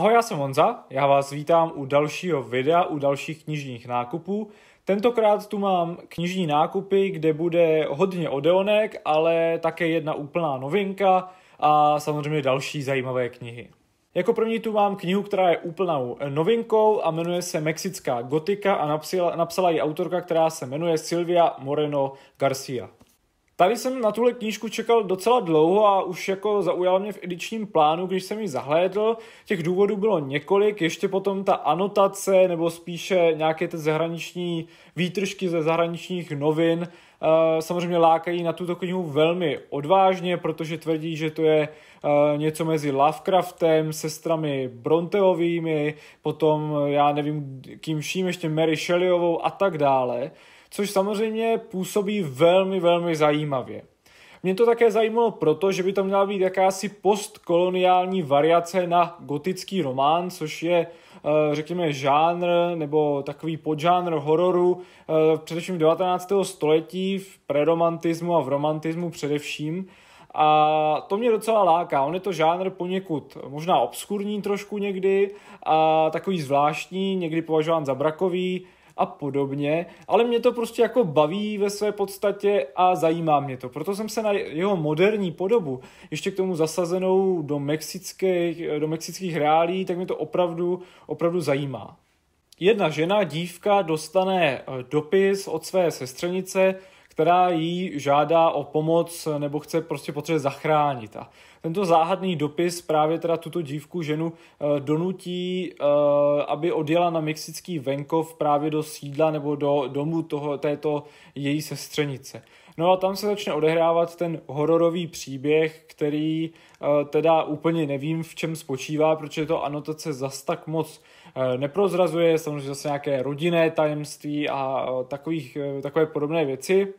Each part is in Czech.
Ahoj, já jsem Honza, já vás vítám u dalšího videa, u dalších knižních nákupů. Tentokrát tu mám knižní nákupy, kde bude hodně odeonek, ale také jedna úplná novinka a samozřejmě další zajímavé knihy. Jako první tu mám knihu, která je úplnou novinkou a jmenuje se Mexická gotika a napsala, napsala ji autorka, která se jmenuje Silvia Moreno Garcia. Tady jsem na tuhle knížku čekal docela dlouho a už jako zaujal mě v edičním plánu, když jsem ji zahlédl. Těch důvodů bylo několik, ještě potom ta anotace nebo spíše nějaké ty zahraniční výtržky ze zahraničních novin eh, samozřejmě lákají na tuto knihu velmi odvážně, protože tvrdí, že to je eh, něco mezi Lovecraftem, sestrami Bronteovými, potom eh, já nevím kým vším, ještě Mary Shelleyovou a tak dále což samozřejmě působí velmi, velmi zajímavě. Mě to také zajímalo proto, že by to měla být jakási postkoloniální variace na gotický román, což je eh, řekněme žánr nebo takový podžánr hororu eh, především 19. století v preromantismu a v romantismu především. A to mě docela láká. On je to žánr poněkud možná obskurní trošku někdy a takový zvláštní, někdy považován za brakový, a podobně, ale mě to prostě jako baví ve své podstatě a zajímá mě to. Proto jsem se na jeho moderní podobu, ještě k tomu zasazenou do mexických, do mexických reálí, tak mě to opravdu, opravdu zajímá. Jedna žena, dívka, dostane e, dopis od své sestřenice, která jí žádá o pomoc nebo chce prostě potřebuje zachránit. A tento záhadný dopis právě teda tuto dívku ženu eh, donutí, eh, aby odjela na mexický venkov právě do sídla nebo do domu toho, této její sestřenice. No a tam se začne odehrávat ten hororový příběh, který eh, teda úplně nevím, v čem spočívá, protože to anotace zas tak moc neprozrazuje, samozřejmě zase nějaké rodinné tajemství a takových, takové podobné věci.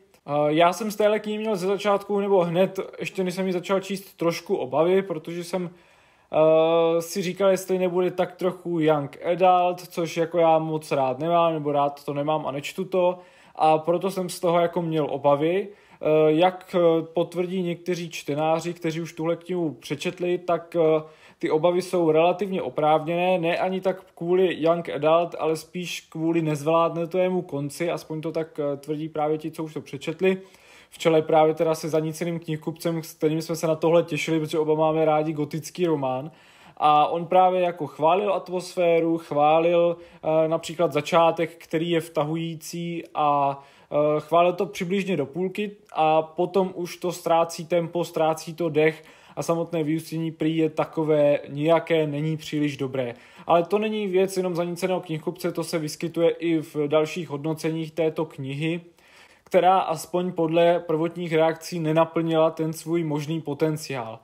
Já jsem z téhle knihy měl ze začátku, nebo hned, ještě než jsem ji začal číst, trošku obavy, protože jsem uh, si říkal, jestli nebude tak trochu young adult, což jako já moc rád nemám, nebo rád to nemám a nečtu to. A proto jsem z toho jako měl obavy. Uh, jak eh, potvrdí někteří čtenáři, kteří už tuhle knihu přečetli, tak uh, ty obavy jsou relativně oprávněné, ne ani tak kvůli Young Adult, ale spíš kvůli nezvládnutému konci, aspoň to tak eh, tvrdí právě ti, co už to přečetli. V čele právě teda se zaníceným knihkupcem, s kterým jsme se na tohle těšili, protože oba máme rádi gotický román. A on právě jako chválil atmosféru, chválil uh, například začátek, který je vtahující a uh, chválil to přibližně do půlky a potom už to ztrácí tempo, ztrácí to dech a samotné vyústění prý je takové nějaké není příliš dobré. Ale to není věc jenom zaniceného knihkupce, to se vyskytuje i v dalších hodnoceních této knihy, která aspoň podle prvotních reakcí nenaplnila ten svůj možný potenciál.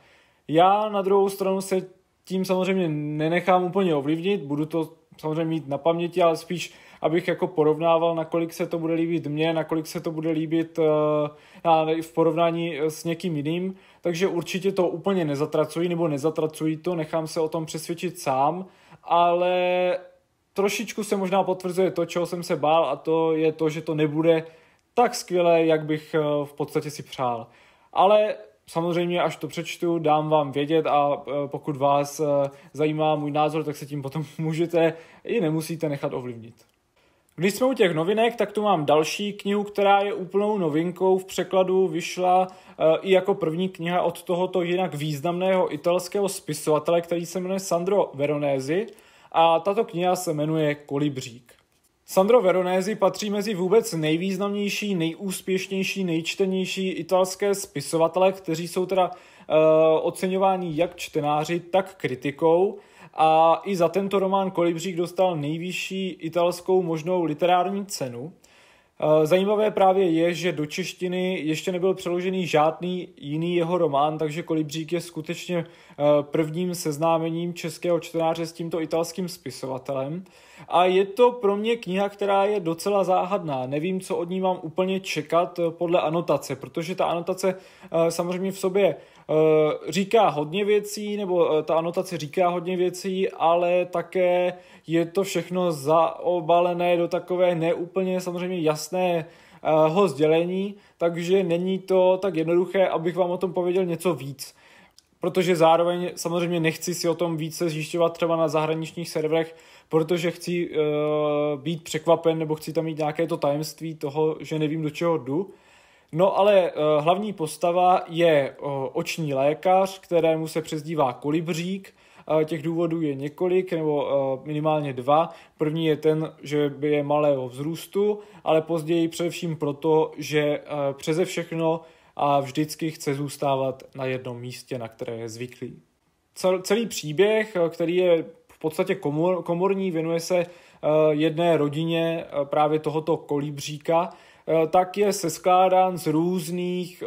Já na druhou stranu se tím samozřejmě nenechám úplně ovlivnit, budu to samozřejmě mít na paměti, ale spíš abych jako porovnával, nakolik se to bude líbit mně, nakolik se to bude líbit uh, v porovnání eh, s někým jiným, takže určitě to úplně nezatracuji nebo nezatracuji to, nechám se o tom přesvědčit sám, ale trošičku se možná potvrzuje to, čeho jsem se bál a to je to, že to nebude tak skvělé, jak bych eh, v podstatě si přál. Ale samozřejmě, až to přečtu, dám vám vědět a pokud vás zajímá můj názor, tak se tím potom můžete i nemusíte nechat ovlivnit. Když jsme u těch novinek, tak tu mám další knihu, která je úplnou novinkou. V překladu vyšla eh, i jako první kniha od tohoto jinak významného italského spisovatele, který se jmenuje Sandro Veronesi. A tato kniha se jmenuje Kolibřík. Sandro Veronesi patří mezi vůbec nejvýznamnější, nejúspěšnější, nejčtenější italské spisovatele, kteří jsou teda uh, oceňováni jak čtenáři, tak kritikou. A i za tento román Kolibřík dostal nejvyšší italskou možnou literární cenu. Eh, zajímavé právě je, že do češtiny ještě nebyl přeložený žádný jiný jeho román, takže Kolibřík je skutečně eh, prvním seznámením českého čtenáře s tímto italským spisovatelem. A je to pro mě kniha, která je docela záhadná. Nevím, co od ní mám úplně čekat eh, podle anotace, protože ta anotace samozřejmě v sobě Eh, říká hodně věcí, nebo eh, ta anotace říká hodně věcí, ale také je to všechno zaobalené do takové neúplně samozřejmě jasné ho eh, sdělení, takže není to tak jednoduché, abych vám o tom pověděl něco víc. Protože zároveň samozřejmě nechci si o tom více zjišťovat třeba na zahraničních serverech, protože chci uh, být překvapen nebo chci tam mít nějaké to tajemství toho, že nevím, do čeho jdu. No ale uh, hlavní postava je uh, oční lékař, kterému se přezdívá kolibřík. Uh, těch důvodů je několik, nebo uh, minimálně dva. První je ten, že by je malého vzrůstu, ale později především proto, že uh, přeze všechno a vždycky chce zůstávat na jednom místě, na které je zvyklý. Cel, celý příběh, který je v podstatě komor, komorní, věnuje se jedné rodině právě tohoto kolibříka, Eh, tak je seskládán z různých, eh,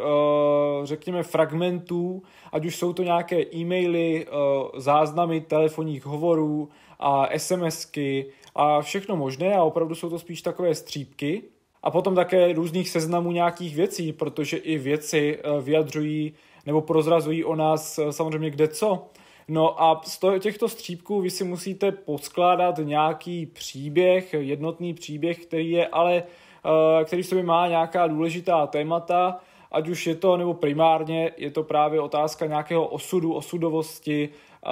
řekněme, fragmentů, ať už jsou to nějaké e-maily, eh, záznamy telefonních hovorů a SMSky a všechno možné a opravdu jsou to spíš takové střípky. A potom také různých seznamů nějakých věcí, protože i věci vyjadřují nebo prozrazují o nás samozřejmě kde co. No a z těchto střípků vy si musíte podskládat nějaký příběh, jednotný příběh, který je ale Eh, který v sobě má nějaká důležitá témata, ať už je to, nebo primárně je to právě otázka nějakého osudu, osudovosti, eh,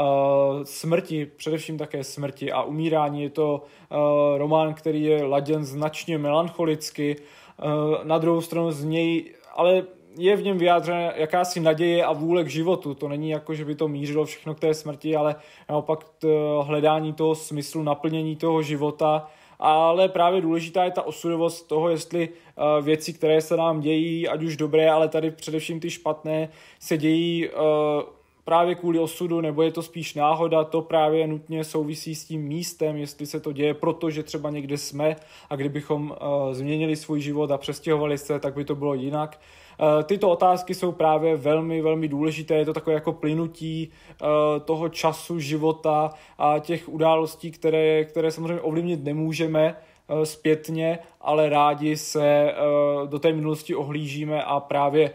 smrti, především také smrti a umírání. Je to eh, román, který je laděn značně melancholicky, na druhou stranu z něj, ale je v něm vyjádřena jakási naděje a vůle k životu. To není jako, že by to mířilo všechno k té smrti, ale naopak t, hledání toho smyslu, naplnění toho života ale právě důležitá je ta osudovost toho, jestli eh, věci, které se nám dějí, ať už dobré, ale tady především ty špatné, se dějí eh, právě kvůli osudu, nebo je to spíš náhoda, to právě nutně souvisí s tím místem, jestli se to děje, protože třeba někde jsme a kdybychom eh, změnili svůj život a přestěhovali se, tak by to bylo jinak. Eh, tyto otázky jsou právě velmi, velmi důležité, je to takové jako plynutí eh, toho času, života a těch událostí, které, které samozřejmě ovlivnit nemůžeme, eh, zpětně, ale rádi se do té minulosti ohlížíme a právě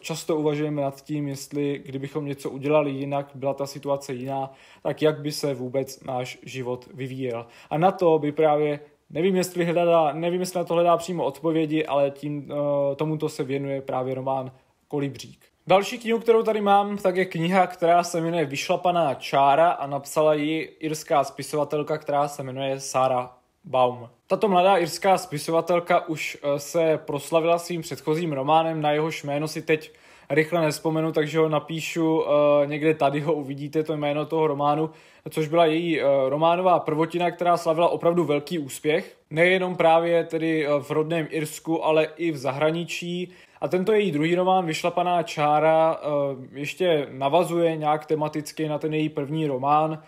často uvažujeme nad tím, jestli kdybychom něco udělali jinak, byla ta situace jiná, tak jak by se vůbec náš život vyvíjel. A na to by právě Nevím, jestli, hledá, nevím, jestli na to hledá přímo odpovědi, ale tím, eh, tomuto se věnuje právě román Kolibřík. Další knihu, kterou tady mám, tak je kniha, která se jmenuje Vyšlapaná čára a napsala ji irská spisovatelka, která se jmenuje Sara Baum. Tato mladá irská spisovatelka už eh, se proslavila svým předchozím románem, na jehož jméno si teď rychle nespomenu, takže ho napíšu eh, někde tady, ho uvidíte, to jméno toho románu, což byla její eh, románová prvotina, která slavila opravdu velký úspěch, nejenom právě tedy eh, v rodném Irsku, ale i v zahraničí. A tento její druhý román, Vyšlapaná čára, ještě navazuje nějak tematicky na ten její první román,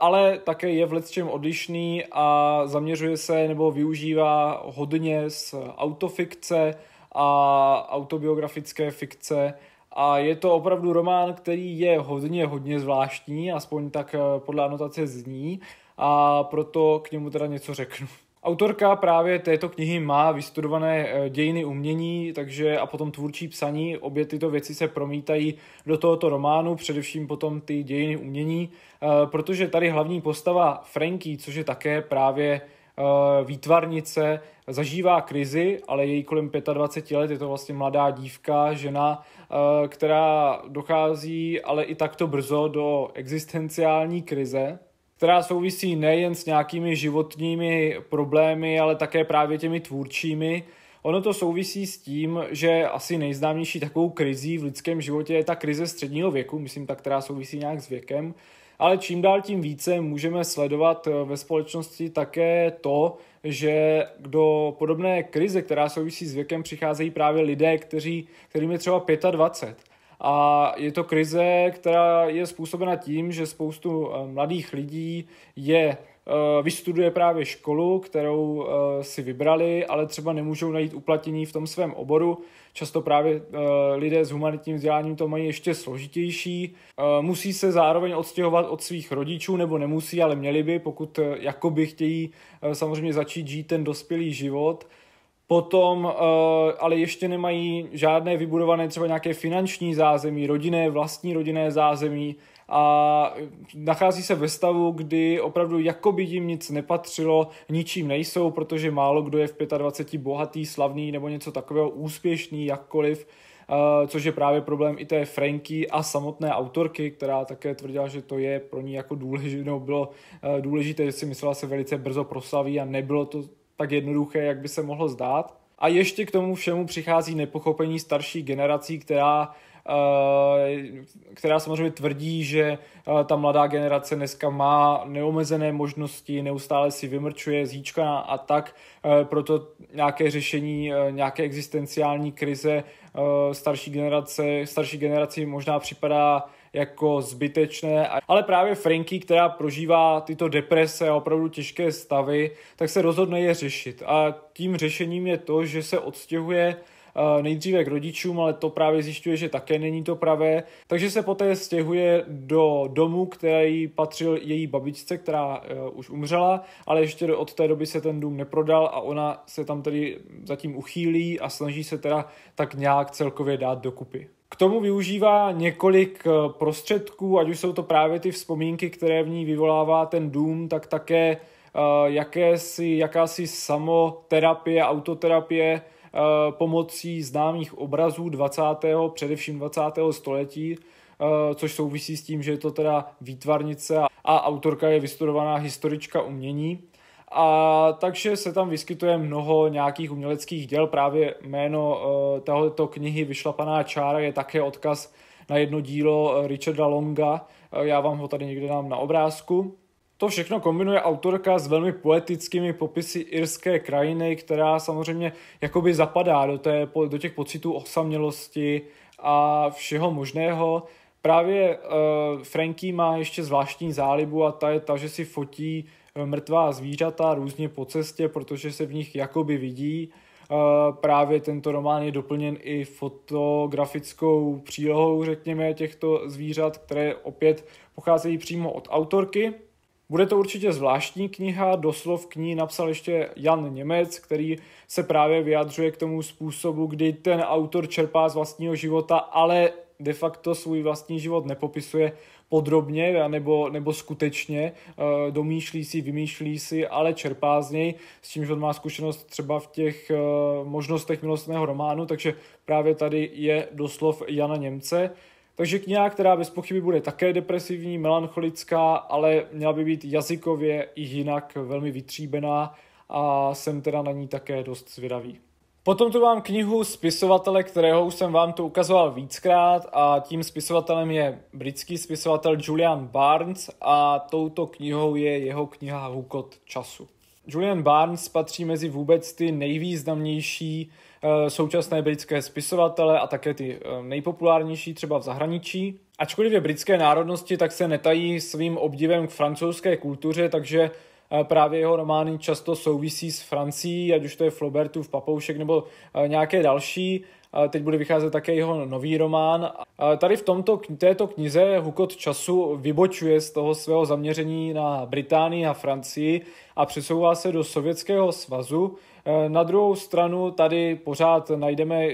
ale také je v letčem odlišný a zaměřuje se nebo využívá hodně z autofikce, a autobiografické fikce. A je to opravdu román, který je hodně, hodně zvláštní, aspoň tak eh, podle anotace zní, a proto k němu teda něco řeknu. Autorka právě této knihy má vystudované eh, dějiny umění, takže a potom tvůrčí psaní. Obě tyto věci se promítají do tohoto románu, především potom ty dějiny umění, eh, protože tady hlavní postava Frankie, což je také právě Eh, výtvarnice zažívá krizi, ale její kolem 25 let je to vlastně mladá dívka, žena, eh, která dochází ale i takto brzo do existenciální krize, která souvisí nejen s nějakými životními problémy, ale také právě těmi tvůrčími. Ono to souvisí s tím, že asi nejznámější takovou krizí v lidském životě je ta krize středního věku, myslím ta, která souvisí nějak s věkem, ale čím dál tím více můžeme sledovat eh, ve společnosti také to, že do podobné krize, která souvisí s věkem, přicházejí právě lidé, kteří, kterým je třeba 25. A je to krize, která je způsobena tím, že spoustu eh, mladých lidí je Eh, vystuduje právě školu, kterou eh, si vybrali, ale třeba nemůžou najít uplatnění v tom svém oboru. Často právě eh, lidé s humanitním vzděláním to mají ještě složitější. Musí se zároveň odstěhovat od svých rodičů, nebo nemusí, ale měli by, pokud jakoby chtějí samozřejmě začít žít ten dospělý život. Potom ale ještě nemají žádné vybudované třeba nějaké finanční zázemí, rodinné, vlastní rodinné zázemí, a nachází se ve stavu, kdy opravdu jakoby jim nic nepatřilo, ničím nejsou, protože málo kdo je v 25 bohatý, slavný nebo něco takového úspěšný, jakkoliv, eh, což je právě problém i té Franky a samotné autorky, která také tvrdila, že to je pro ní jako důležité, no bylo eh, důležité, že si myslela se velice brzo proslaví a nebylo to tak jednoduché, jak by se mohlo zdát. A ještě k tomu všemu přichází nepochopení starší generací, která Eh, která samozřejmě tvrdí, že eh, ta mladá generace dneska má neomezené možnosti, neustále si vymrčuje zíčka a tak, eh, proto nějaké řešení nějaké existenciální krize starší generace, starší generaci možná připadá jako zbytečné. Ale právě Frankie, která prožívá tyto deprese a opravdu těžké stavy, tak se rozhodne je řešit. A tím řešením je to, že se odstěhuje Eh, nejdříve k rodičům, ale to právě zjišťuje, že také není to pravé, takže se poté stěhuje do domu, který patřil její babičce, která eh, už umřela, ale ještě od té doby se ten dům neprodal a ona se tam tedy zatím uchýlí a snaží se teda tak nějak celkově dát dokupy. K tomu využívá několik eh, prostředků, ať už jsou to právě ty vzpomínky, které v ní vyvolává ten dům, tak také jakési, jakási samoterapie, autoterapie, Eh, pomocí známých obrazů 20. především 20. století, eh, což souvisí s tím, že je to teda výtvarnice a autorka je vystudovaná historička umění. A takže se tam vyskytuje mnoho nějakých uměleckých děl. Právě jméno eh, této knihy Vyšlapaná čára je také odkaz na jedno dílo Richarda Longa. Já vám ho tady někde dám na obrázku. To všechno kombinuje autorka s velmi poetickými popisy irské krajiny, která samozřejmě jakoby zapadá do, té, do těch pocitů osamělosti a všeho možného. Právě uh, Frankie má ještě zvláštní zálibu a ta je ta, že si fotí eh, mrtvá zvířata různě po cestě, protože se v nich jakoby vidí. Uh, právě tento román je doplněn i fotografickou přílohou, řekněme, těchto zvířat, které opět pocházejí přímo od autorky. Bude to určitě zvláštní kniha, doslov k ní napsal ještě Jan Němec, který se právě vyjadřuje k tomu způsobu, kdy ten autor čerpá z vlastního života, ale de facto svůj vlastní život nepopisuje podrobně nebo, nebo skutečně, eh, domýšlí si, vymýšlí si, ale čerpá z něj, s čímž on má zkušenost třeba v těch eh, možnostech milostného románu, takže právě tady je doslov Jana Němce. Takže kniha, která bez pochyby bude také depresivní, melancholická, ale měla by být jazykově i jinak velmi vytříbená a jsem teda na ní také dost zvědavý. Potom tu mám knihu spisovatele, kterého už jsem vám tu ukazoval víckrát a tím spisovatelem je britský spisovatel Julian Barnes a touto knihou je jeho kniha Hukot času. Julian Barnes patří mezi vůbec ty nejvýznamnější eh, současné britské spisovatele a také ty eh, nejpopulárnější třeba v zahraničí. Ačkoliv je britské národnosti, tak se netají svým obdivem k francouzské kultuře, takže právě jeho romány často souvisí s Francií, ať už to je Flaubertův Papoušek nebo nějaké další. Teď bude vycházet také jeho nový román. Tady v tomto, této knize Hukot času vybočuje z toho svého zaměření na Británii a Francii a přesouvá se do Sovětského svazu. E, na druhou stranu tady pořád najdeme e,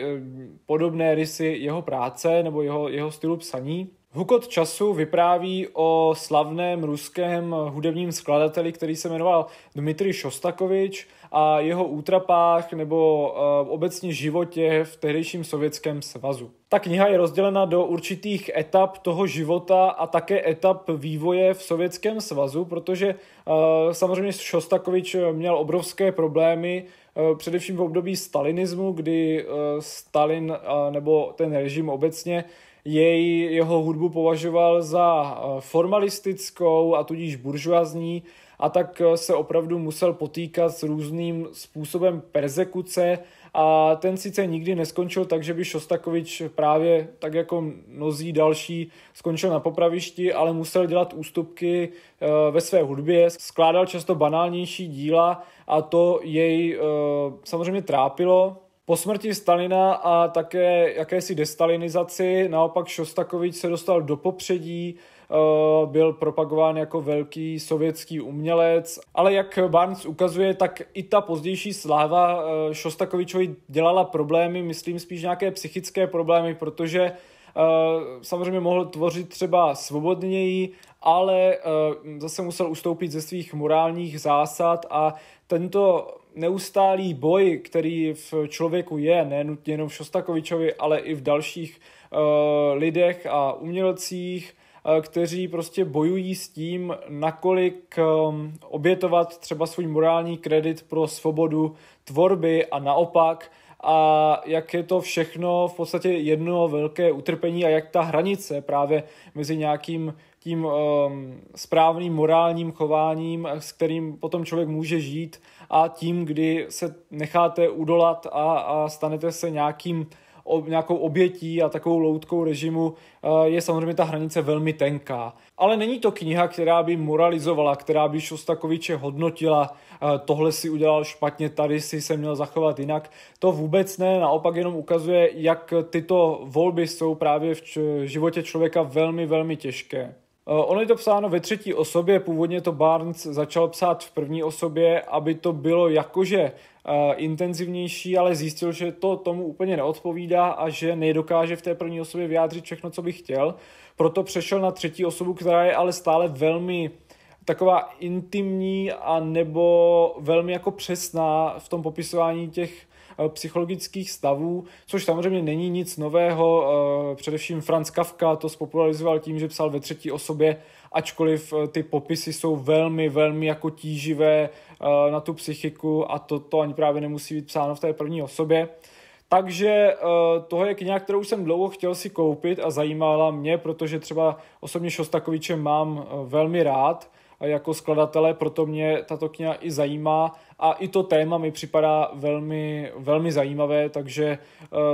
podobné rysy jeho práce nebo jeho, jeho stylu psaní. Hukot času vypráví o slavném ruském hudebním skladateli, který se jmenoval Dmitry Šostakovič a jeho útrapách nebo eh, obecně životě v tehdejším sovětském svazu. Ta kniha je rozdělena do určitých etap toho života a také etap vývoje v Sovětském svazu, protože eh, samozřejmě Šostakovič měl obrovské problémy, eh, především v období stalinismu, kdy Stalin nebo ten režim obecně jej, jeho hudbu považoval za eh, formalistickou a tudíž buržoazní a tak eh, se opravdu musel potýkat s různým způsobem persekuce a ten sice nikdy neskončil tak, že by Šostakovič právě tak jako mnozí další skončil na popravišti, ale musel dělat ústupky eh, ve své hudbě, skládal často banálnější díla a to jej samozřejmě trápilo, po smrti Stalina a také jakési destalinizaci, naopak Šostakovič se dostal do popředí, eh, byl propagován jako velký sovětský umělec, ale jak Barnes ukazuje, tak i ta pozdější sláva eh, Šostakovičovi dělala problémy, myslím spíš nějaké psychické problémy, protože eh, samozřejmě mohl tvořit třeba svobodněji, ale zase musel ustoupit ze svých morálních zásad a tento neustálý boj, který v člověku je, ne nutně jenom v Šostakovičovi, ale i v dalších uh, lidech a umělcích, uh, kteří prostě bojují s tím, nakolik um, obětovat třeba svůj morální kredit pro svobodu tvorby a naopak, a jak je to všechno v podstatě jedno velké utrpení a jak ta hranice právě mezi nějakým tím um, správným morálním chováním, s kterým potom člověk může žít a tím, kdy se necháte udolat a, a stanete se nějakým nějakou obětí a takovou loutkou režimu eh, je samozřejmě ta hranice velmi tenká. Ale není to kniha, která by moralizovala, která by Šostakoviče hodnotila, eh, tohle si udělal špatně, tady si se měl zachovat jinak. To vůbec ne, naopak jenom ukazuje, jak tyto volby jsou právě v životě člověka velmi, velmi těžké. Eh, ono je to psáno ve třetí osobě, původně to Barnes začal psát v první osobě, aby to bylo jakože eh, intenzivnější, ale zjistil, že to tomu úplně neodpovídá a že nedokáže v té první osobě vyjádřit všechno, co by chtěl. Proto přešel na třetí osobu, která je ale stále velmi taková intimní a nebo velmi jako přesná v tom popisování těch Eh, psychologických stavů, což samozřejmě není nic nového. Eh, především Franz Kafka to spopularizoval tím, že psal ve třetí osobě, ačkoliv eh, ty popisy jsou velmi, velmi jako tíživé na tu psychiku a to, to ani právě nemusí být psáno v té první osobě. Takže toho je kniha, kterou jsem dlouho chtěl si koupit a zajímala mě, protože třeba osobně Šostakoviče mám velmi rád jako skladatele, proto mě tato kniha i zajímá a i to téma mi připadá velmi, velmi zajímavé, takže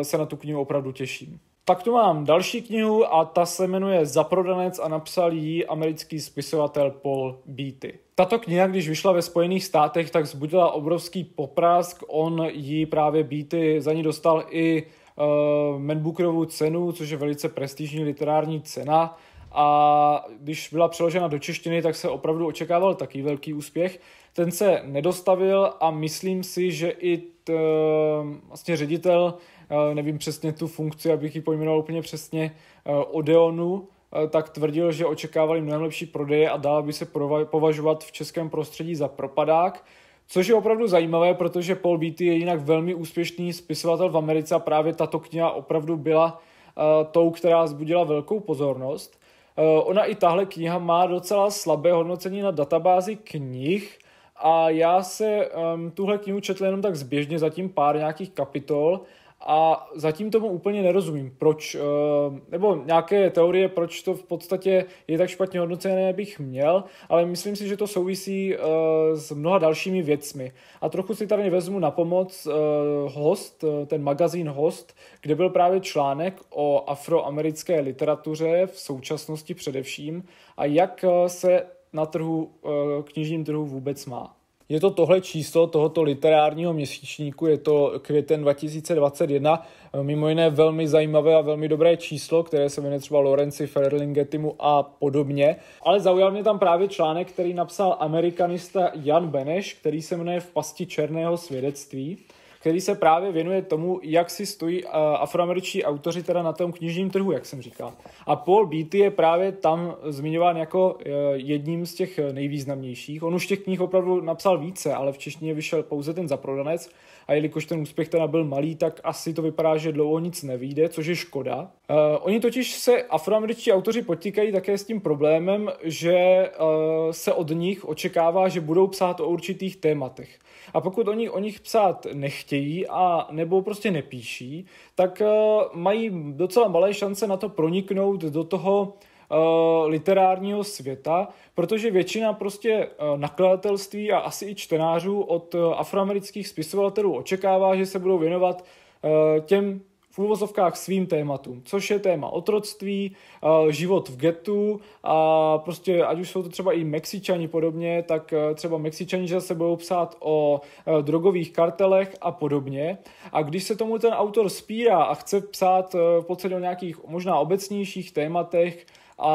eh, se na tu knihu opravdu těším. Pak tu mám další knihu a ta se jmenuje Zaprodanec a napsal ji americký spisovatel Paul Beatty. Tato kniha, když vyšla ve Spojených státech, tak zbudila obrovský poprask. On ji právě Beatty, za ní dostal i uh, eh, Man Bookerovu cenu, což je velice prestižní literární cena a když byla přeložena do češtiny, tak se opravdu očekával takový velký úspěch. Ten se nedostavil a myslím si, že i t, eh, vlastně ředitel, eh, nevím přesně tu funkci, abych ji pojmenoval úplně přesně, eh, Odeonu, tak tvrdil, že očekávali mnohem lepší prodeje a dál by se považovat v českém prostředí za propadák. Což je opravdu zajímavé, protože Paul Beatty je jinak velmi úspěšný spisovatel v Americe a právě tato kniha opravdu byla uh, tou, která zbudila velkou pozornost. Eh, ona i tahle kniha má docela slabé hodnocení na databázi knih a já se um, tuhle knihu četl jenom tak zběžně, zatím pár nějakých kapitol a zatím tomu úplně nerozumím, proč, eh, nebo nějaké teorie, proč to v podstatě je tak špatně hodnocené, bych měl, ale myslím si, že to souvisí eh, s mnoha dalšími věcmi. A trochu si tady vezmu na pomoc eh, host, ten magazín Host, kde byl právě článek o afroamerické literatuře v současnosti především a jak se na trhu, knižním trhu vůbec má. Je to tohle číslo tohoto literárního měsíčníku, je to květen 2021, mimo jiné velmi zajímavé a velmi dobré číslo, které se jmenuje třeba Lorenci Ferlingetimu a podobně. Ale zaujal mě tam právě článek, který napsal amerikanista Jan Beneš, který se jmenuje V pasti černého svědectví který se právě věnuje tomu, jak si stojí eh, afroameričtí autoři teda na tom knižním trhu, jak jsem říkal. A Paul Beatty je právě tam zmiňován jako eh, jedním z těch nejvýznamnějších. On už těch knih opravdu napsal více, ale v češtině vyšel pouze ten zaprodanec a jelikož ten úspěch teda byl malý, tak asi to vypadá, že dlouho nic nevíde, což je škoda. Uh, oni totiž se afroameričtí autoři potýkají také s tím problémem, že uh, se od nich očekává, že budou psát o určitých tématech. A pokud oni o nich psát nechtějí a nebo prostě nepíší, tak uh, mají docela malé šance na to proniknout do toho Eh, literárního světa, protože většina prostě eh, nakladatelství a asi i čtenářů od eh, afroamerických spisovatelů očekává, že se budou věnovat těm v úvozovkách svým tématům, což je téma otroctví, život v getu a prostě, ať už jsou to třeba i Mexičani podobně, tak třeba Mexičani že se budou psát o drogových kartelech a podobně. A když se tomu ten autor spírá a chce psát v podstatě o nějakých možná obecnějších tématech, a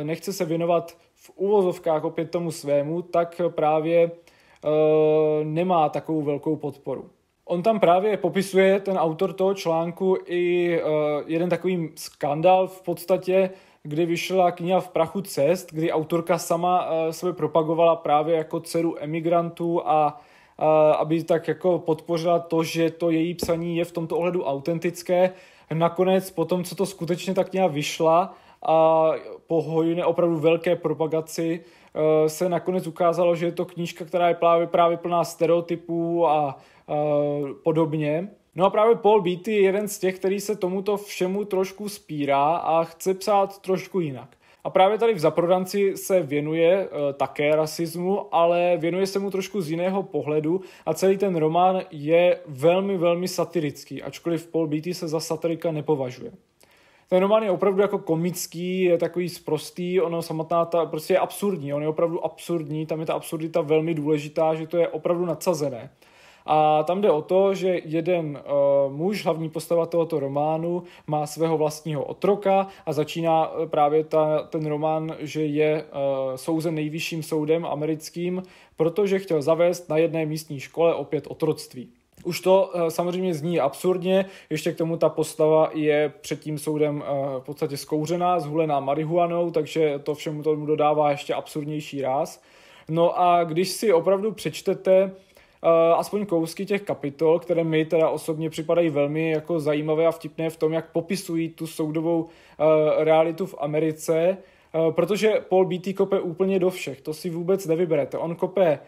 e, nechce se věnovat v úvozovkách opět tomu svému, tak právě e, nemá takovou velkou podporu. On tam právě popisuje, ten autor toho článku, i e, jeden takový skandal v podstatě, kdy vyšla kniha V prachu cest, kdy autorka sama e, sebe propagovala právě jako dceru emigrantů a e, aby tak jako podpořila to, že to její psaní je v tomto ohledu autentické. Nakonec potom, co to skutečně tak nějak vyšla, a po hojné opravdu velké propagaci eh, se nakonec ukázalo, že je to knížka, která je právě, právě plná stereotypů a, a eh, podobně. No a právě Paul Beatty je jeden z těch, který se tomuto všemu trošku spírá a chce psát trošku jinak. A právě tady v Zaprodanci se věnuje e, také rasismu, ale věnuje se mu trošku z jiného pohledu a celý ten román je velmi, velmi satirický, ačkoliv Paul Beatty se za satirika nepovažuje ten román je opravdu jako komický, je takový sprostý, ono samotná ta, prostě je absurdní, on je opravdu absurdní, tam je ta absurdita velmi důležitá, že to je opravdu nadsazené. A tam jde o to, že jeden uh, muž, hlavní postava tohoto románu, má svého vlastního otroka a začíná eh, právě ta, ten román, že je uh, souzen nejvyšším soudem americkým, protože chtěl zavést na jedné místní škole opět otroctví. Už to eh, samozřejmě zní absurdně, ještě k tomu ta postava je před tím soudem eh, v podstatě zkouřená, zhulená marihuanou, takže to všemu tomu dodává ještě absurdnější ráz. No a když si opravdu přečtete eh, aspoň kousky těch kapitol, které mi teda osobně připadají velmi jako zajímavé a vtipné v tom, jak popisují tu soudovou realitu v Americe, protože Paul Beatty kope úplně do všech, to si vůbec nevyberete. On kope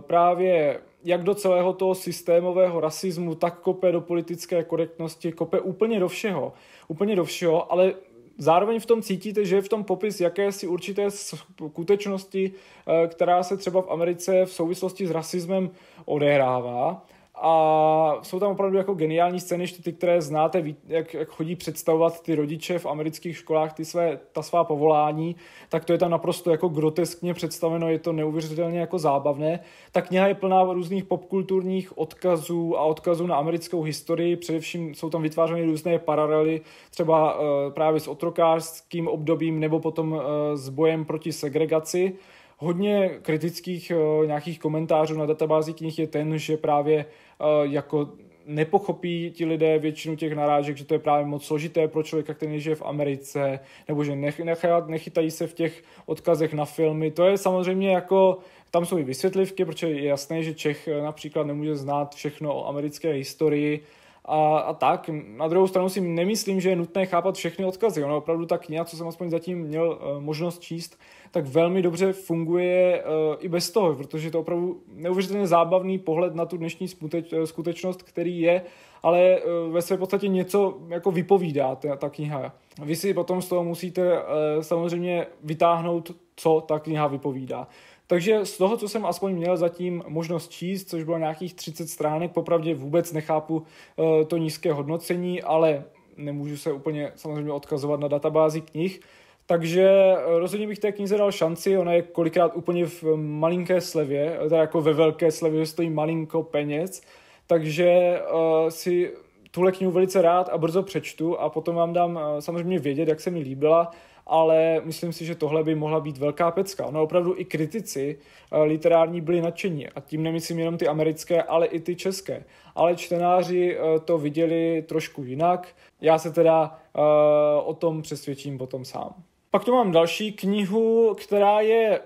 právě jak do celého toho systémového rasismu, tak kope do politické korektnosti, kope úplně do všeho. Úplně do všeho, ale Zároveň v tom cítíte, že je v tom popis jakési určité skutečnosti, eh, která se třeba v Americe v souvislosti s rasismem odehrává a jsou tam opravdu jako geniální scény, ty, které znáte, ví, jak, jak chodí představovat ty rodiče v amerických školách ty své, ta svá povolání, tak to je tam naprosto jako groteskně představeno, je to neuvěřitelně jako zábavné. Ta kniha je plná různých popkulturních odkazů a odkazů na americkou historii, především jsou tam vytvářeny různé paralely, třeba eh, právě s otrokářským obdobím nebo potom eh, s bojem proti segregaci hodně kritických eh, nějakých komentářů na databázi knih je ten, že právě eh, jako nepochopí ti lidé většinu těch narážek, že to je právě moc složité pro člověka, který žije v Americe, nebo že nech, nechytají se v těch odkazech na filmy. To je samozřejmě jako, tam jsou i vysvětlivky, protože je jasné, že Čech eh, například nemůže znát všechno o americké historii, a, a tak. Na druhou stranu si nemyslím, že je nutné chápat všechny odkazy. Ono opravdu ta kniha, co jsem aspoň zatím měl uh, možnost číst, tak velmi dobře funguje uh, i bez toho, protože je to opravdu neuvěřitelně zábavný pohled na tu dnešní skuteč, uh, eh, skutečnost, který je, ale uh, ve své podstatě něco jako vypovídá ta, ta kniha. Vy si potom z toho musíte uh, samozřejmě vytáhnout, co ta kniha vypovídá. Takže z toho, co jsem aspoň měl zatím možnost číst, což bylo nějakých 30 stránek, popravdě vůbec nechápu eh, to nízké hodnocení, ale nemůžu se úplně samozřejmě odkazovat na databázi knih, takže eh, rozhodně bych té knize dal šanci, ona je kolikrát úplně v malinké slevě, eh, teda jako ve velké slevě, že stojí malinko peněz, takže uh, si tuhle knihu velice rád a brzo přečtu a potom vám dám uh, samozřejmě vědět, jak se mi líbila ale myslím si, že tohle by mohla být velká pecka. Ono opravdu i kritici eh, literární byli nadšení a tím nemyslím jenom ty americké, ale i ty české. Ale čtenáři eh, to viděli trošku jinak. Já se teda eh, o tom přesvědčím potom sám. Pak tu mám další knihu, která je,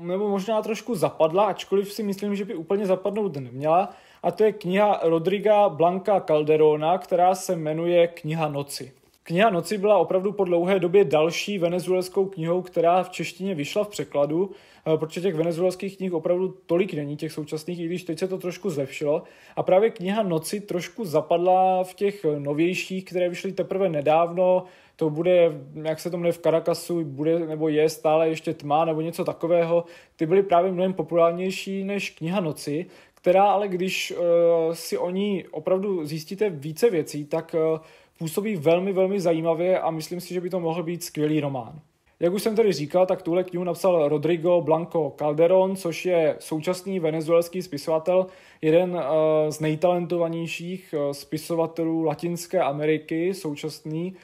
nebo možná trošku zapadla, ačkoliv si myslím, že by úplně zapadnout neměla, a to je kniha Rodriga Blanca Calderona, která se jmenuje Kniha noci. Kniha noci byla opravdu po dlouhé době další venezuelskou knihou, která v češtině vyšla v překladu, eh, protože těch venezuelských knih opravdu tolik není, těch současných, i když teď se to trošku zlepšilo. A právě kniha noci trošku zapadla v těch novějších, které vyšly teprve nedávno. To bude, jak se to jmenuje v Caracasu, bude nebo je stále ještě tma nebo něco takového. Ty byly právě mnohem populárnější než kniha noci, která ale když uh, si o ní opravdu zjistíte více věcí, tak uh, působí velmi, velmi zajímavě a myslím si, že by to mohl být skvělý román. Jak už jsem tady říkal, tak tuhle knihu napsal Rodrigo Blanco Calderón, což je současný venezuelský spisovatel, jeden eh, z nejtalentovanějších eh, spisovatelů Latinské Ameriky, současných,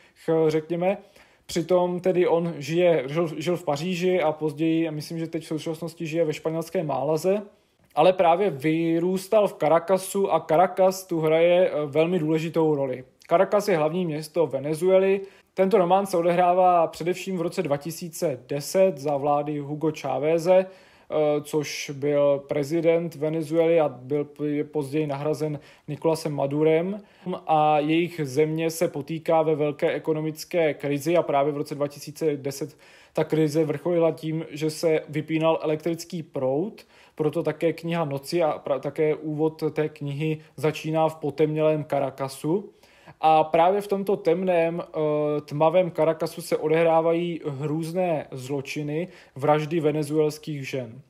řekněme. Přitom tedy on žije, žil, žil v Paříži a později, myslím, že teď v současnosti žije ve španělské Málaze, ale právě vyrůstal v Caracasu a Caracas tu hraje eh, velmi důležitou roli. Caracas je hlavní město Venezuely. Tento román se odehrává především v roce 2010 za vlády Hugo Cháveze, eh, což byl prezident Venezuely a byl později nahrazen Nikolasem Madurem a jejich země se potýká ve velké ekonomické krizi a právě v roce 2010 ta krize vrcholila tím, že se vypínal elektrický proud, proto také kniha Noci a pra- také úvod té knihy začíná v potemnělém Caracasu. A právě v tomto temném, eh, tmavém Caracasu se odehrávají hrůzné zločiny vraždy venezuelských žen.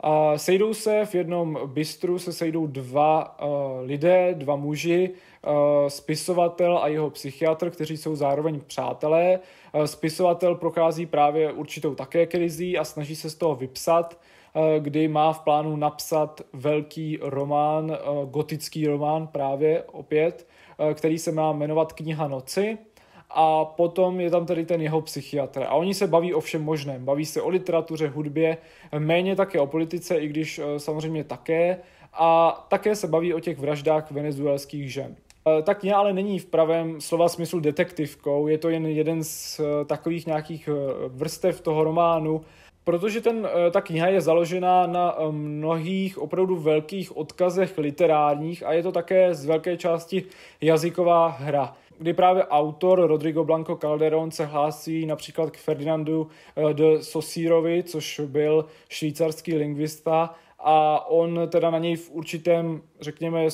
A sejdou se v jednom bistru, se sejdou dva uh, lidé, dva muži, uh, spisovatel a jeho psychiatr, kteří jsou zároveň přátelé. Uh, spisovatel prochází právě určitou také krizí a snaží se z toho vypsat, uh, kdy má v plánu napsat velký román, uh, gotický román právě opět, Eh, který se má jmenovat Kniha noci a potom je tam tedy ten jeho psychiatr. A oni se baví o všem možném. Baví se o literatuře, hudbě, méně také o politice, i když eh, samozřejmě také. A také se baví o těch vraždách venezuelských žen. Eh, tak mě ale není v pravém slova smyslu detektivkou, je to jen jeden z takových nějakých vrstev toho románu, Protože ten, eh, ta kniha je založená na eh, mnohých opravdu velkých odkazech literárních a je to také z velké části jazyková hra kdy právě autor Rodrigo Blanco Calderón se hlásí například k Ferdinandu eh, de Sosírovi, což byl švýcarský lingvista a on teda na něj v určitém, řekněme,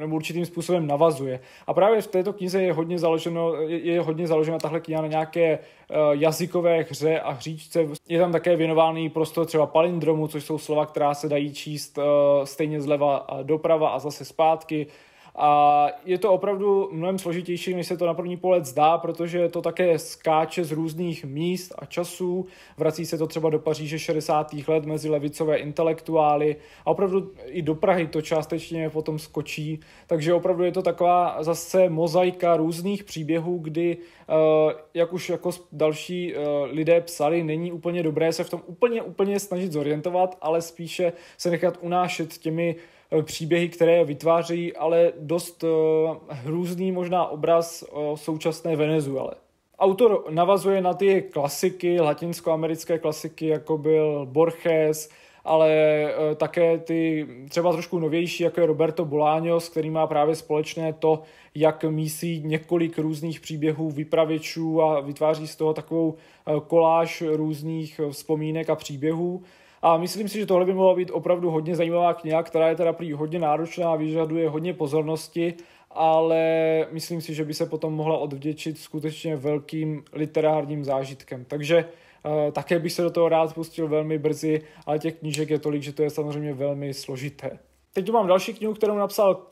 nebo určitým způsobem navazuje. A právě v této knize je hodně, založeno, je, je hodně založena tahle kniha na nějaké uh, jazykové hře a hříčce. Je tam také věnovaný prostor třeba palindromu, což jsou slova, která se dají číst uh, stejně zleva a doprava a zase zpátky. Uh, a je to opravdu mnohem složitější, než se to na první pohled zdá, protože to také skáče z různých míst a časů. Vrací se to třeba do Paříže 60. let mezi levicové intelektuály a opravdu i do Prahy to částečně potom skočí. Takže opravdu je to taková zase mozaika různých příběhů, kdy, eh, jak už jako další eh, lidé psali, není úplně dobré se v tom úplně, úplně snažit zorientovat, ale spíše se nechat unášet těmi příběhy, které vytvářejí, ale dost eh, hrůzný možná obraz o eh, současné Venezuele. Autor navazuje na ty klasiky, latinskoamerické klasiky, jako byl Borges, ale eh, také ty třeba trošku novější, jako je Roberto Bolaños, který má právě společné to, jak mísí několik různých příběhů vypravěčů a vytváří z toho takovou koláž různých vzpomínek a příběhů. A myslím si, že tohle by mohla být opravdu hodně zajímavá kniha, která je teda prý hodně náročná, vyžaduje hodně pozornosti, ale myslím si, že by se potom mohla odvděčit skutečně velkým literárním zážitkem. Takže eh, také bych se do toho rád pustil velmi brzy, ale těch knížek je tolik, že to je samozřejmě velmi složité. Teď tu mám další knihu, kterou napsal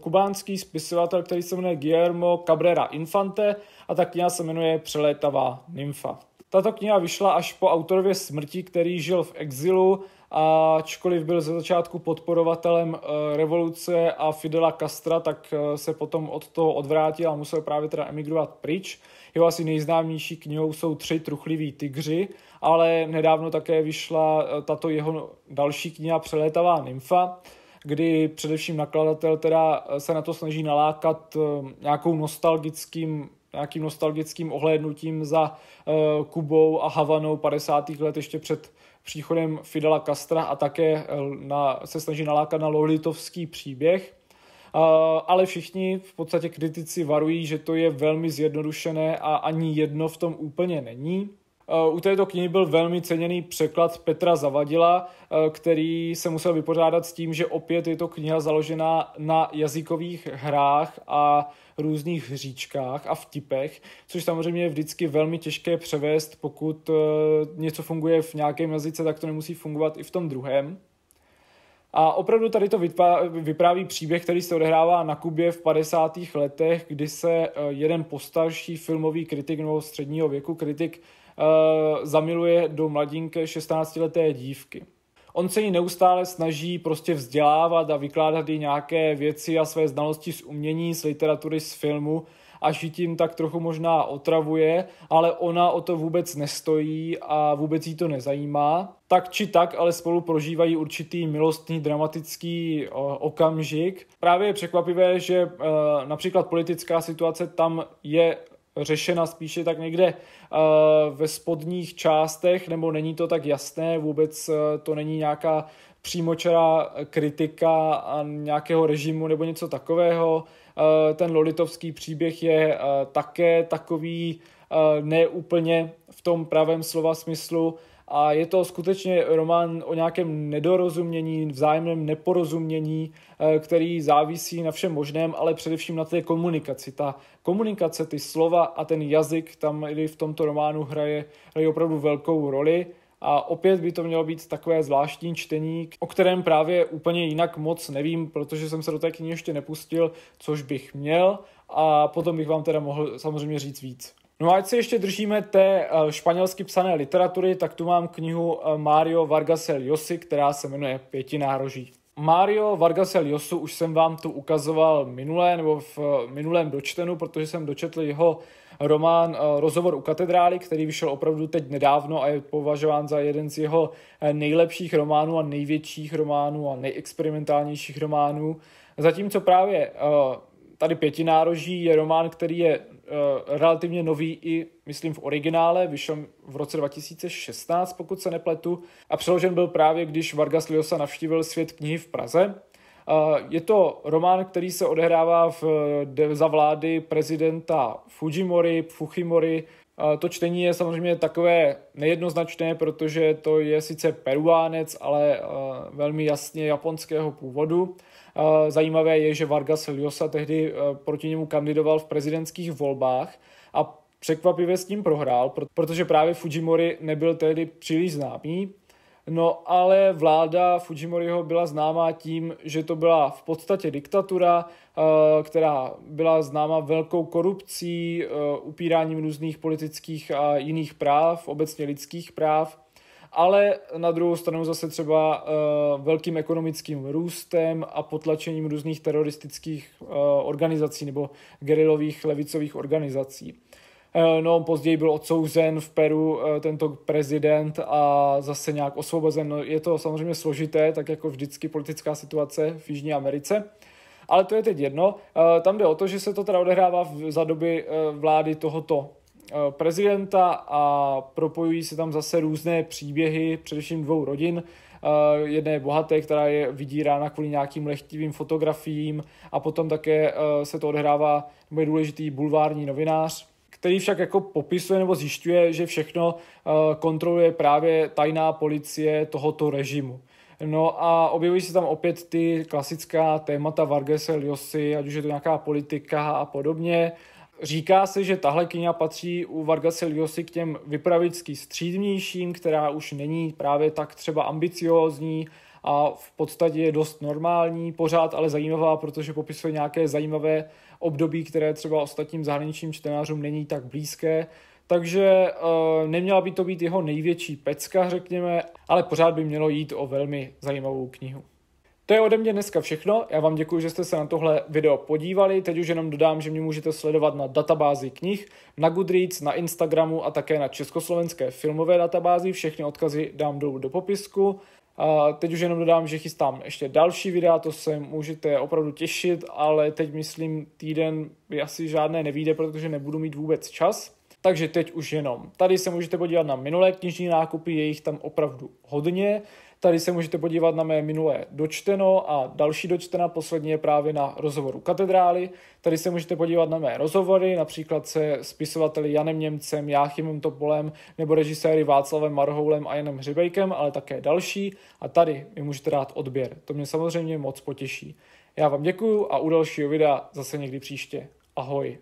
kubánský spisovatel, který se jmenuje Guillermo Cabrera Infante a ta kniha se jmenuje Přelétavá nymfa. Tato kniha vyšla až po autorově smrti, který žil v exilu, ačkoliv byl ze začátku podporovatelem eh, revoluce a Fidela Castra, tak eh, se potom od toho odvrátil a musel právě teda emigrovat pryč. Jeho asi nejznámější knihou jsou Tři truchliví tygři, ale nedávno také vyšla eh, tato jeho další kniha Přelétavá nymfa, kdy především nakladatel teda se na to snaží nalákat nějakou nostalgickým nějakým nostalgickým ohlédnutím za eh, Kubou a Havanou 50. let ještě před příchodem Fidela Castra a také eh, na, se snaží nalákat na lolitovský příběh. Eh, ale všichni v podstatě kritici varují, že to je velmi zjednodušené a ani jedno v tom úplně není. Eh, u této knihy byl velmi ceněný překlad Petra Zavadila, eh, který se musel vypořádat s tím, že opět je to kniha založená na jazykových hrách a různých říčkách a vtipech, což samozřejmě je vždycky velmi těžké převést, pokud eh, něco funguje v nějakém jazyce, tak to nemusí fungovat i v tom druhém. A opravdu tady to vypráví příběh, který se odehrává na Kubě v 50. letech, kdy se jeden postarší filmový kritik nebo středního věku kritik Eh, zamiluje do mladinké 16-leté dívky. On se jí neustále snaží prostě vzdělávat a vykládat jí nějaké věci a své znalosti z umění, z literatury, z filmu, až ji tím tak trochu možná otravuje, ale ona o to vůbec nestojí a vůbec jí to nezajímá. Tak či tak, ale spolu prožívají určitý milostný dramatický eh, okamžik. Právě je překvapivé, že eh, například politická situace tam je řešena spíše tak někde eh, ve spodních částech, nebo není to tak jasné, vůbec eh, to není nějaká přímočará kritika nějakého režimu nebo něco takového. Eh, ten lolitovský příběh je také takový neúplně v tom pravém slova smyslu, a je to skutečně román o nějakém nedorozumění, vzájemném neporozumění, eh, který závisí na všem možném, ale především na té komunikaci. Ta komunikace, ty slova a ten jazyk tam i v tomto románu hraje, hraje opravdu velkou roli. A opět by to mělo být takové zvláštní čtení, o kterém právě úplně jinak moc nevím, protože jsem se do té knihy ještě nepustil, což bych měl a potom bych vám teda mohl samozřejmě říct víc. No a ať se ještě držíme té eh, španělsky psané literatury, tak tu mám knihu eh, Mario Vargas Llosi, která se jmenuje Pětinároží. Mario Vargas Llosu už jsem vám tu ukazoval minulé nebo v eh, minulém dočtenu, protože jsem dočetl jeho román Rozhovor u katedrály, který vyšel opravdu teď nedávno a je považován za jeden z jeho nejlepších románů a největších románů a nejexperimentálnějších románů. Zatímco právě Tady Pětinároží je román, který je uh, relativně nový i, myslím, v originále, vyšel v roce 2016, pokud se nepletu, a přeložen byl právě, když Vargas Llosa navštívil svět knihy v Praze. Uh, je to román, který se odehrává v, eh, de, za vlády prezidenta Fujimori, Fujimori, to čtení je samozřejmě takové nejednoznačné, protože to je sice peruánec, ale eh, velmi jasně japonského původu. Eh, zajímavé je, že Vargas Llosa tehdy eh, proti němu kandidoval v prezidentských volbách a překvapivě s tím prohrál, protože právě Fujimori nebyl tehdy příliš známý No ale vláda Fujimoriho byla známá tím, že to byla v podstatě diktatura, eh, která byla známa velkou korupcí, eh, upíráním různých politických a jiných práv, obecně lidských práv, ale na druhou stranu zase třeba eh, velkým ekonomickým růstem a potlačením různých teroristických organizací nebo gerilových levicových organizací. Eh, no, později byl odsouzen v Peru eh, tento prezident a zase nějak osvobozen. No, je to samozřejmě složité, tak jako vždycky politická situace v Jižní Americe. Ale to je teď jedno. Eh, tam jde o to, že se to teda odehrává za doby vlády tohoto prezidenta a propojují se tam zase různé příběhy, především dvou rodin. Jedné je bohaté, která je vydírána kvůli nějakým lehtivým fotografiím a potom také se to odehrává, nebo je důležitý bulvární novinář, který však jako popisuje nebo zjišťuje, že všechno eh, kontroluje právě tajná policie tohoto režimu. No a objevují se tam opět ty klasická témata Vargas Liosi, ať už je to nějaká politika a podobně. Říká se, že tahle kniha patří u Vargas Liosi k těm vypravicky střídnějším, která už není právě tak třeba ambiciózní, a v podstatě je dost normální, pořád ale zajímavá, protože popisuje nějaké zajímavé období, které třeba ostatním zahraničním čtenářům není tak blízké. Takže uh, neměla by to být jeho největší pecka, řekněme, ale pořád by mělo jít o velmi zajímavou knihu. To je ode mě dneska všechno. Já vám děkuji, že jste se na tohle video podívali. Teď už jenom dodám, že mě můžete sledovat na databázi knih, na Goodreads, na Instagramu a také na československé filmové databázi. Všechny odkazy dám dolů do popisku. A teď už jenom dodám, že chystám ještě další videa, to se můžete opravdu těšit, ale teď myslím týden by asi žádné nevíde, protože nebudu mít vůbec čas. Takže teď už jenom. Tady se můžete podívat na minulé knižní nákupy, je jich tam opravdu hodně. Tady se můžete podívat na mé minulé dočteno a další dočtena, poslední je právě na rozhovoru katedrály. Tady se můžete podívat na mé rozhovory, například se spisovateli Janem Němcem, Jáchymem Topolem nebo režiséry Václavem Marhoulem a Janem Hřibejkem, ale také další. A tady mi můžete dát odběr, to mě samozřejmě moc potěší. Já vám děkuju a u dalšího videa zase někdy příště. Ahoj.